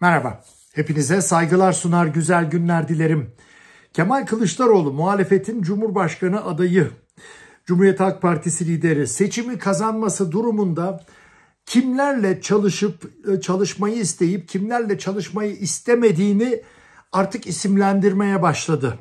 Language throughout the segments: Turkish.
Merhaba, hepinize saygılar sunar güzel günler dilerim. Kemal Kılıçdaroğlu muhalefetin Cumhurbaşkanı adayı, Cumhuriyet Halk Partisi lideri seçimi kazanması durumunda kimlerle çalışıp e, çalışmayı isteyip kimlerle çalışmayı istemediğini artık isimlendirmeye başladı.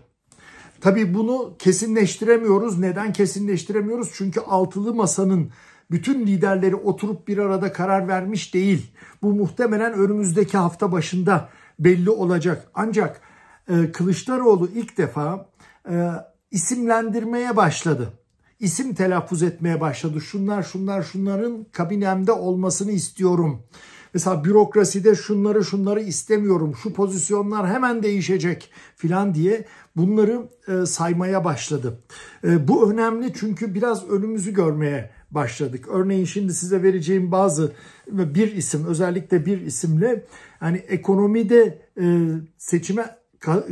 Tabii bunu kesinleştiremiyoruz. Neden kesinleştiremiyoruz? Çünkü altılı masanın bütün liderleri oturup bir arada karar vermiş değil. Bu muhtemelen önümüzdeki hafta başında belli olacak. Ancak e, Kılıçdaroğlu ilk defa e, isimlendirmeye başladı. İsim telaffuz etmeye başladı. Şunlar şunlar şunların kabinemde olmasını istiyorum. Mesela bürokraside şunları şunları istemiyorum. Şu pozisyonlar hemen değişecek filan diye bunları e, saymaya başladı. E, bu önemli çünkü biraz önümüzü görmeye başladık. Örneğin şimdi size vereceğim bazı e, bir isim özellikle bir isimle hani ekonomide e, seçime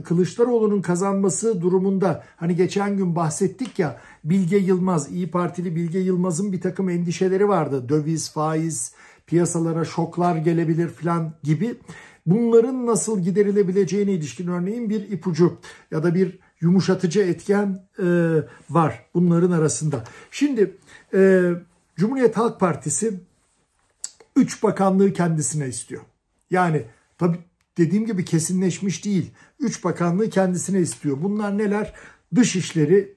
Kılıçdaroğlu'nun kazanması durumunda hani geçen gün bahsettik ya Bilge Yılmaz, İyi Partili Bilge Yılmaz'ın bir takım endişeleri vardı. Döviz, faiz, piyasalara şoklar gelebilir falan gibi bunların nasıl giderilebileceğine ilişkin örneğin bir ipucu ya da bir yumuşatıcı etken e, var bunların arasında. Şimdi e, Cumhuriyet Halk Partisi 3 bakanlığı kendisine istiyor. Yani tabii dediğim gibi kesinleşmiş değil. 3 bakanlığı kendisine istiyor. Bunlar neler? Dışişleri,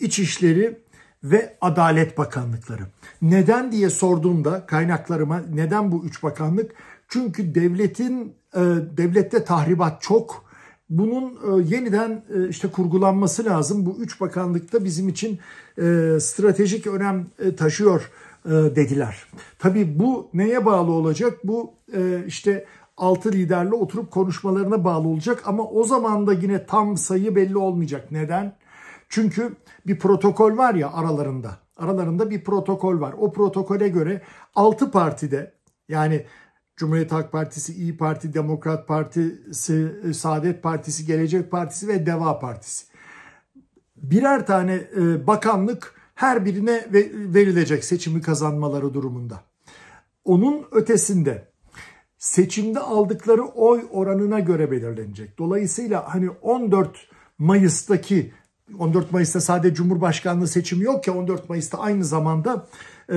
İçişleri ve Adalet Bakanlıkları. Neden diye sorduğumda kaynaklarıma neden bu üç bakanlık? Çünkü devletin ee, devlette tahribat çok. Bunun e, yeniden e, işte kurgulanması lazım. Bu üç bakanlıkta bizim için e, stratejik önem taşıyor dediler. Tabii bu neye bağlı olacak? Bu işte altı liderle oturup konuşmalarına bağlı olacak ama o zaman da yine tam sayı belli olmayacak. Neden? Çünkü bir protokol var ya aralarında. Aralarında bir protokol var. O protokole göre altı partide yani Cumhuriyet Halk Partisi, İyi Parti, Demokrat Partisi, e, Saadet Partisi, Gelecek Partisi ve Deva Partisi. Birer tane e, bakanlık her birine verilecek seçimi kazanmaları durumunda. Onun ötesinde seçimde aldıkları oy oranına göre belirlenecek. Dolayısıyla hani 14 Mayıs'taki 14 Mayıs'ta sadece Cumhurbaşkanlığı seçimi yok ya 14 Mayıs'ta aynı zamanda e,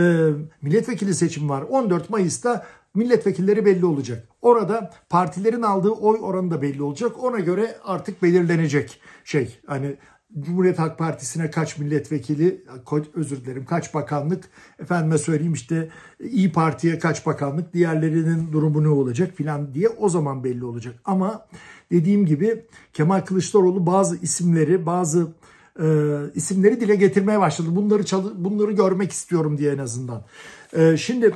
milletvekili seçimi var. 14 Mayıs'ta milletvekilleri belli olacak. Orada partilerin aldığı oy oranı da belli olacak. Ona göre artık belirlenecek şey hani Cumhuriyet Halk Partisi'ne kaç milletvekili, özür dilerim kaç bakanlık, efendime söyleyeyim işte İyi Parti'ye kaç bakanlık, diğerlerinin durumu ne olacak filan diye o zaman belli olacak. Ama dediğim gibi Kemal Kılıçdaroğlu bazı isimleri, bazı e, isimleri dile getirmeye başladı. Bunları bunları görmek istiyorum diye en azından. E, şimdi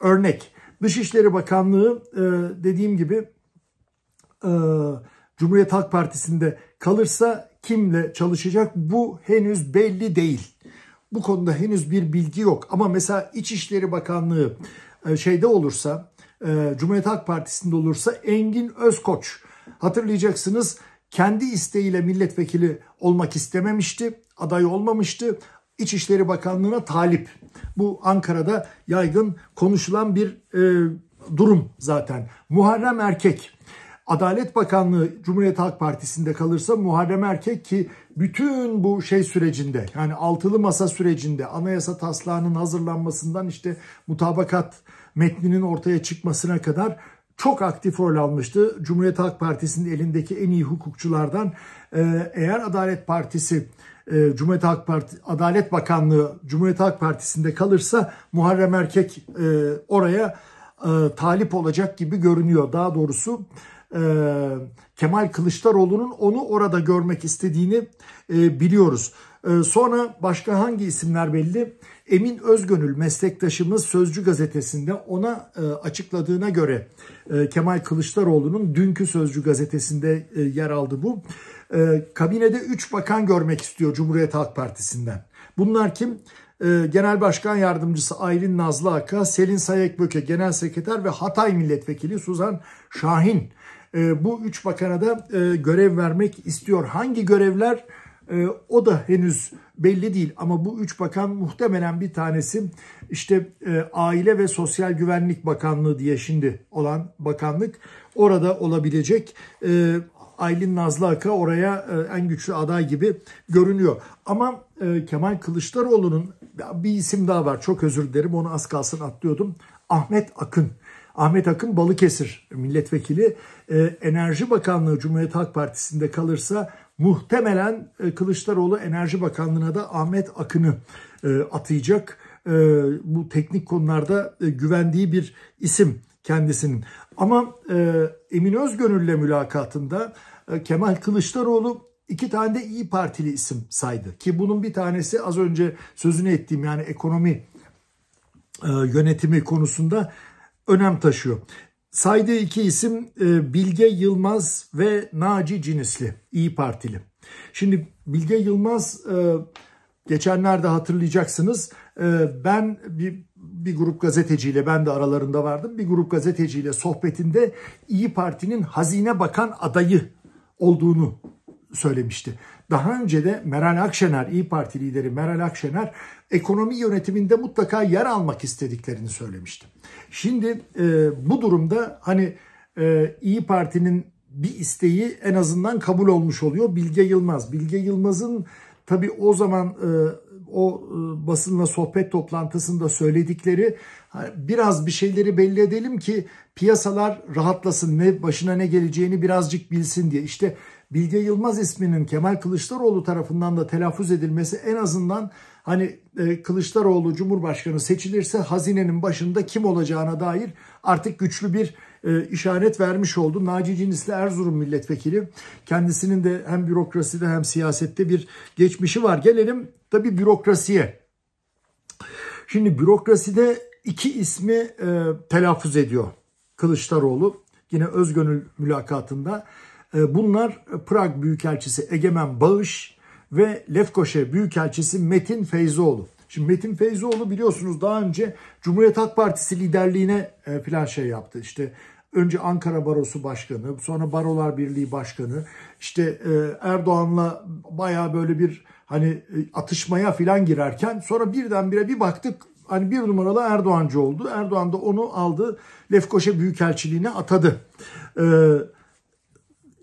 örnek Dışişleri Bakanlığı e, dediğim gibi e, Cumhuriyet Halk Partisi'nde kalırsa kimle çalışacak bu henüz belli değil. Bu konuda henüz bir bilgi yok ama mesela İçişleri Bakanlığı e, şeyde olursa e, Cumhuriyet Halk Partisi'nde olursa Engin Özkoç hatırlayacaksınız kendi isteğiyle milletvekili olmak istememişti, aday olmamıştı İçişleri Bakanlığı'na talip. Bu Ankara'da yaygın konuşulan bir e, durum zaten. Muharrem Erkek. Adalet Bakanlığı Cumhuriyet Halk Partisi'nde kalırsa Muharrem Erkek ki bütün bu şey sürecinde yani altılı masa sürecinde anayasa taslağının hazırlanmasından işte mutabakat metninin ortaya çıkmasına kadar çok aktif rol almıştı. Cumhuriyet Halk Partisi'nin elindeki en iyi hukukçulardan e, eğer Adalet Partisi e, Cumhuriyet Halk Parti Adalet Bakanlığı Cumhuriyet Halk Partisi'nde kalırsa Muharrem Erkek e, oraya e, talip olacak gibi görünüyor. Daha doğrusu e, Kemal Kılıçdaroğlu'nun onu orada görmek istediğini biliyoruz. sonra başka hangi isimler belli? Emin Özgönül meslektaşımız Sözcü gazetesinde ona açıkladığına göre Kemal Kılıçdaroğlu'nun dünkü Sözcü gazetesinde yer aldı bu. Ee, kabinede 3 bakan görmek istiyor Cumhuriyet Halk Partisi'nden. Bunlar kim? Ee, Genel Başkan Yardımcısı Aylin Nazlı Aka, Selin Sayekböke Genel Sekreter ve Hatay Milletvekili Suzan Şahin. Ee, bu üç bakana da e, görev vermek istiyor. Hangi görevler o da henüz belli değil ama bu üç bakan muhtemelen bir tanesi işte e, Aile ve Sosyal Güvenlik Bakanlığı diye şimdi olan bakanlık orada olabilecek. Aylin Nazlı Aka oraya e, en güçlü aday gibi görünüyor. Ama e, Kemal Kılıçdaroğlu'nun bir isim daha var çok özür dilerim onu az kalsın atlıyordum. Ahmet Akın. Ahmet Akın Balıkesir milletvekili e, Enerji Bakanlığı Cumhuriyet Halk Partisi'nde kalırsa muhtemelen Kılıçdaroğlu Enerji Bakanlığı'na da Ahmet Akın'ı atayacak. Bu teknik konularda güvendiği bir isim kendisinin. Ama Emin Özgönül'le mülakatında e, Kemal Kılıçdaroğlu iki tane de İyi Partili isim saydı. Ki bunun bir tanesi az önce sözünü ettiğim yani ekonomi e, yönetimi konusunda önem taşıyor. Saydığı iki isim e, Bilge Yılmaz ve Naci Cinisli, İyi Partili. Şimdi Bilge Yılmaz geçenlerde hatırlayacaksınız ben bir, bir grup gazeteciyle ben de aralarında vardım bir grup gazeteciyle sohbetinde İyi Parti'nin hazine bakan adayı olduğunu söylemişti. Daha önce de Meral Akşener, İyi Parti lideri Meral Akşener ekonomi yönetiminde mutlaka yer almak istediklerini söylemişti. Şimdi e, bu durumda hani e, İyi Parti'nin bir isteği en azından kabul olmuş oluyor Bilge Yılmaz. Bilge Yılmaz'ın tabi o zaman e, o e, basınla sohbet toplantısında söyledikleri biraz bir şeyleri belli edelim ki piyasalar rahatlasın ne başına ne geleceğini birazcık bilsin diye. İşte Bilge Yılmaz isminin Kemal Kılıçdaroğlu tarafından da telaffuz edilmesi en azından hani e, Kılıçdaroğlu Cumhurbaşkanı seçilirse hazinenin başında kim olacağına dair artık güçlü bir e, işaret vermiş oldu. Naci Cinisli Erzurum milletvekili kendisinin de hem bürokraside hem siyasette bir geçmişi var. Gelelim Tabi bürokrasiye. Şimdi bürokraside iki ismi e, telaffuz ediyor Kılıçdaroğlu. Yine özgönül mülakatında. E, bunlar Prag Büyükelçisi Egemen Bağış ve Lefkoşe Büyükelçisi Metin Feyzoğlu. Şimdi Metin Feyzoğlu biliyorsunuz daha önce Cumhuriyet Halk Partisi liderliğine e, filan şey yaptı. İşte önce Ankara Barosu Başkanı, sonra Barolar Birliği Başkanı, işte e, Erdoğan'la baya böyle bir hani e, atışmaya filan girerken sonra birdenbire bir baktık hani bir numaralı Erdoğancı oldu. Erdoğan da onu aldı Lefkoşa Büyükelçiliğine atadı. Ee,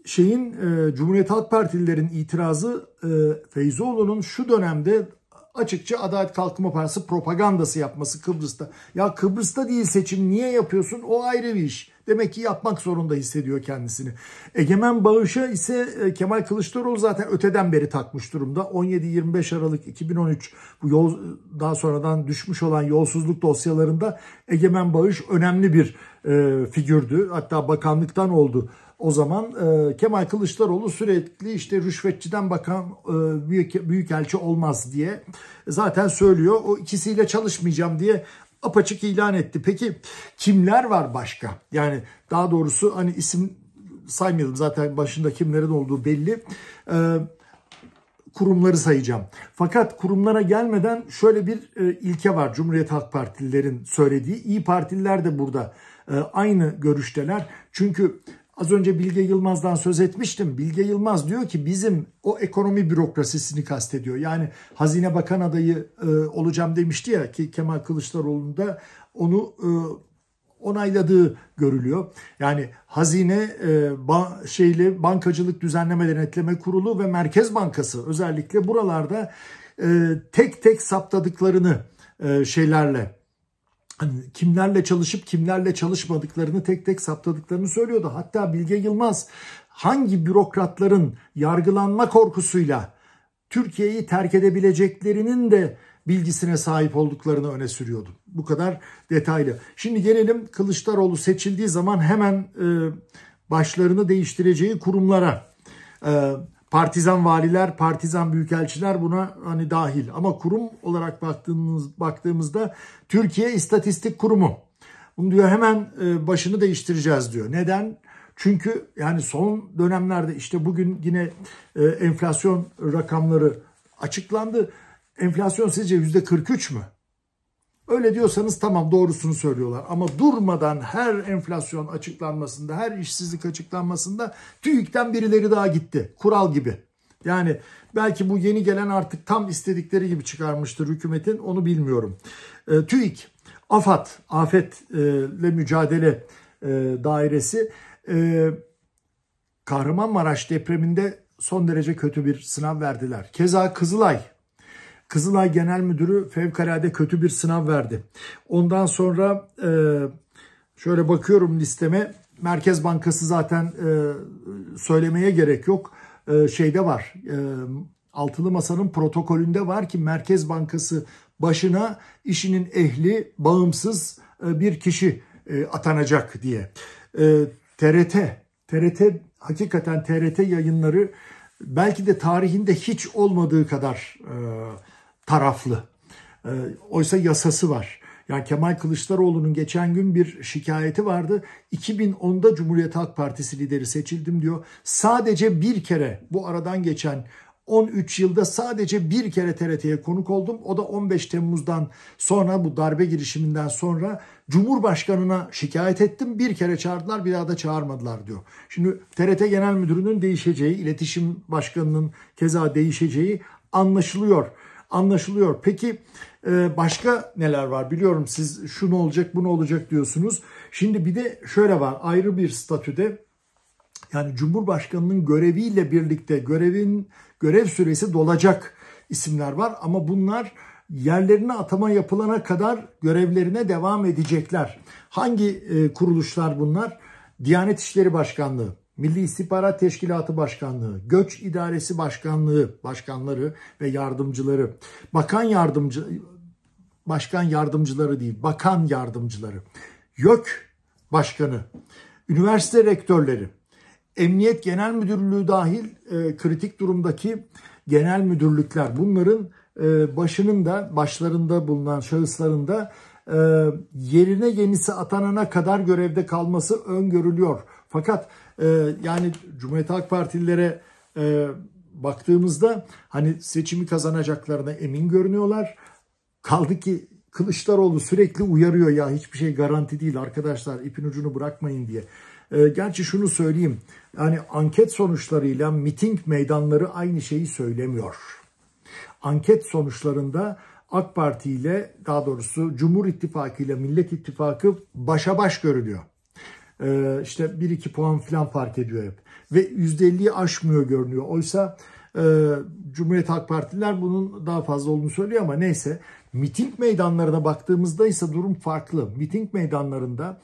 şeyin e, Cumhuriyet Halk Partililerin itirazı e, Feyzoğlu'nun şu dönemde açıkça Adalet Kalkınma Partisi propagandası yapması Kıbrıs'ta. Ya Kıbrıs'ta değil seçim niye yapıyorsun o ayrı bir iş. Demek ki yapmak zorunda hissediyor kendisini. Egemen Bağış'a ise e, Kemal Kılıçdaroğlu zaten öteden beri takmış durumda. 17-25 Aralık 2013 bu yol daha sonradan düşmüş olan yolsuzluk dosyalarında Egemen Bağış önemli bir e, figürdü. Hatta bakanlıktan oldu o zaman e, Kemal Kılıçdaroğlu sürekli işte rüşvetçiden bakan e, büyük büyükelçi olmaz diye zaten söylüyor. O ikisiyle çalışmayacağım diye apaçık ilan etti. Peki kimler var başka? Yani daha doğrusu hani isim saymayalım zaten başında kimlerin olduğu belli. Ee, kurumları sayacağım. Fakat kurumlara gelmeden şöyle bir e, ilke var Cumhuriyet Halk Partililerin söylediği. İyi Partililer de burada e, aynı görüşteler. Çünkü Az önce Bilge Yılmaz'dan söz etmiştim. Bilge Yılmaz diyor ki bizim o ekonomi bürokrasisini kastediyor. Yani Hazine Bakan adayı e, olacağım demişti ya ki Kemal Kılıçdaroğlu'nun da onu e, onayladığı görülüyor. Yani hazine e, ba, şeyli bankacılık düzenleme denetleme kurulu ve Merkez Bankası özellikle buralarda e, tek tek saptadıklarını e, şeylerle hani kimlerle çalışıp kimlerle çalışmadıklarını tek tek saptadıklarını söylüyordu. Hatta Bilge Yılmaz hangi bürokratların yargılanma korkusuyla Türkiye'yi terk edebileceklerinin de bilgisine sahip olduklarını öne sürüyordu. Bu kadar detaylı. Şimdi gelelim Kılıçdaroğlu seçildiği zaman hemen e, başlarını değiştireceği kurumlara. E, partizan valiler, partizan büyükelçiler buna hani dahil. Ama kurum olarak baktığımız, baktığımızda Türkiye İstatistik Kurumu. Bunu diyor hemen e, başını değiştireceğiz diyor. Neden? Çünkü yani son dönemlerde işte bugün yine e, enflasyon rakamları açıklandı. Enflasyon sizce yüzde 43 mü? Öyle diyorsanız tamam doğrusunu söylüyorlar. Ama durmadan her enflasyon açıklanmasında, her işsizlik açıklanmasında TÜİK'ten birileri daha gitti. Kural gibi. Yani belki bu yeni gelen artık tam istedikleri gibi çıkarmıştır hükümetin onu bilmiyorum. E, TÜİK, AFAD, AFET'le e, mücadele e, dairesi e, Kahramanmaraş depreminde son derece kötü bir sınav verdiler. Keza Kızılay Kızılay Genel Müdürü fevkalade kötü bir sınav verdi. Ondan sonra e, şöyle bakıyorum listeme. Merkez Bankası zaten e, söylemeye gerek yok. E, şeyde var. E, Altılı Masa'nın protokolünde var ki Merkez Bankası başına işinin ehli, bağımsız bir kişi atanacak diye. E, TRT, TRT hakikaten TRT yayınları belki de tarihinde hiç olmadığı kadar e, taraflı. E, oysa yasası var. Yani Kemal Kılıçdaroğlu'nun geçen gün bir şikayeti vardı. 2010'da Cumhuriyet Halk Partisi lideri seçildim diyor. Sadece bir kere bu aradan geçen 13 yılda sadece bir kere TRT'ye konuk oldum. O da 15 Temmuz'dan sonra bu darbe girişiminden sonra Cumhurbaşkanı'na şikayet ettim. Bir kere çağırdılar bir daha da çağırmadılar diyor. Şimdi TRT Genel Müdürü'nün değişeceği, iletişim başkanının keza değişeceği anlaşılıyor anlaşılıyor. Peki e, başka neler var? Biliyorum siz şu ne olacak, bu ne olacak diyorsunuz. Şimdi bir de şöyle var. Ayrı bir statüde yani Cumhurbaşkanının göreviyle birlikte görevin görev süresi dolacak isimler var ama bunlar yerlerine atama yapılana kadar görevlerine devam edecekler. Hangi e, kuruluşlar bunlar? Diyanet İşleri Başkanlığı, Milli İstihbarat Teşkilatı Başkanlığı, Göç İdaresi Başkanlığı başkanları ve yardımcıları, bakan yardımcı başkan yardımcıları değil, bakan yardımcıları, YÖK başkanı, üniversite rektörleri, Emniyet Genel Müdürlüğü dahil e, kritik durumdaki genel müdürlükler bunların e, başının da başlarında bulunan şahısların da e, yerine yenisi atanana kadar görevde kalması öngörülüyor. Fakat ee, yani Cumhuriyet Halk Partililere e, baktığımızda hani seçimi kazanacaklarına emin görünüyorlar. Kaldı ki Kılıçdaroğlu sürekli uyarıyor ya hiçbir şey garanti değil arkadaşlar ipin ucunu bırakmayın diye. Ee, gerçi şunu söyleyeyim yani anket sonuçlarıyla miting meydanları aynı şeyi söylemiyor. Anket sonuçlarında AK Parti ile daha doğrusu Cumhur İttifakı ile Millet İttifakı başa baş görülüyor. Ee, işte 1-2 puan falan fark ediyor hep. Ve %50'yi aşmıyor görünüyor. Oysa e, Cumhuriyet Halk Partililer bunun daha fazla olduğunu söylüyor ama neyse. Miting meydanlarına baktığımızda ise durum farklı. Miting meydanlarında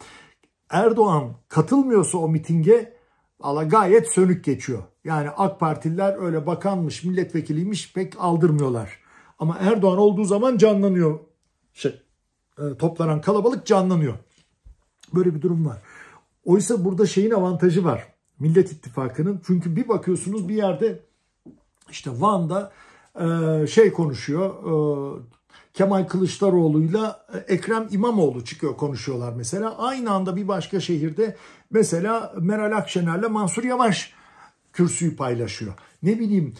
Erdoğan katılmıyorsa o mitinge ala gayet sönük geçiyor. Yani AK Partililer öyle bakanmış, milletvekiliymiş pek aldırmıyorlar. Ama Erdoğan olduğu zaman canlanıyor. Şey, e, toplanan kalabalık canlanıyor. Böyle bir durum var. Oysa burada şeyin avantajı var. Millet İttifakı'nın. Çünkü bir bakıyorsunuz bir yerde işte Van'da e, şey konuşuyor. E, Kemal Kılıçdaroğlu'yla e, Ekrem İmamoğlu çıkıyor konuşuyorlar mesela. Aynı anda bir başka şehirde mesela Meral Akşener'le Mansur Yavaş kürsüyü paylaşıyor. Ne bileyim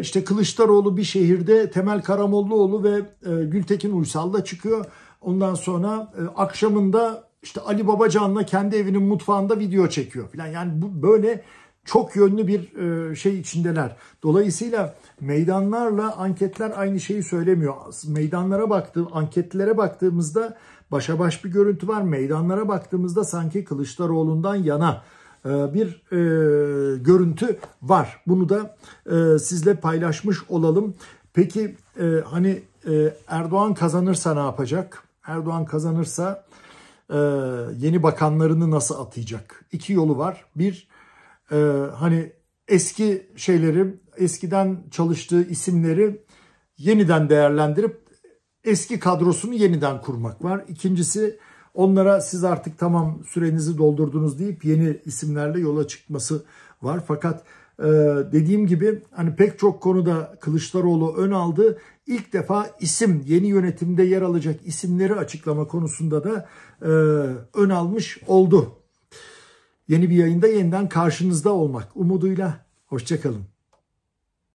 işte Kılıçdaroğlu bir şehirde Temel Karamollaoğlu ve Gültekin Uysal da çıkıyor. Ondan sonra akşamında işte Ali Babacan'la kendi evinin mutfağında video çekiyor falan. Yani bu böyle çok yönlü bir e, şey içindeler. Dolayısıyla meydanlarla anketler aynı şeyi söylemiyor. Meydanlara baktığım, anketlere baktığımızda başa baş bir görüntü var. Meydanlara baktığımızda sanki Kılıçdaroğlu'ndan yana e, bir e, görüntü var. Bunu da e, sizle paylaşmış olalım. Peki e, hani e, Erdoğan kazanırsa ne yapacak? Erdoğan kazanırsa e, yeni bakanlarını nasıl atayacak? İki yolu var. Bir e, hani eski şeyleri, eskiden çalıştığı isimleri yeniden değerlendirip eski kadrosunu yeniden kurmak var. İkincisi onlara siz artık tamam sürenizi doldurdunuz deyip yeni isimlerle yola çıkması var. Fakat ee, dediğim gibi hani pek çok konuda Kılıçdaroğlu ön aldı. İlk defa isim yeni yönetimde yer alacak isimleri açıklama konusunda da e, ön almış oldu. Yeni bir yayında yeniden karşınızda olmak umuduyla hoşçakalın.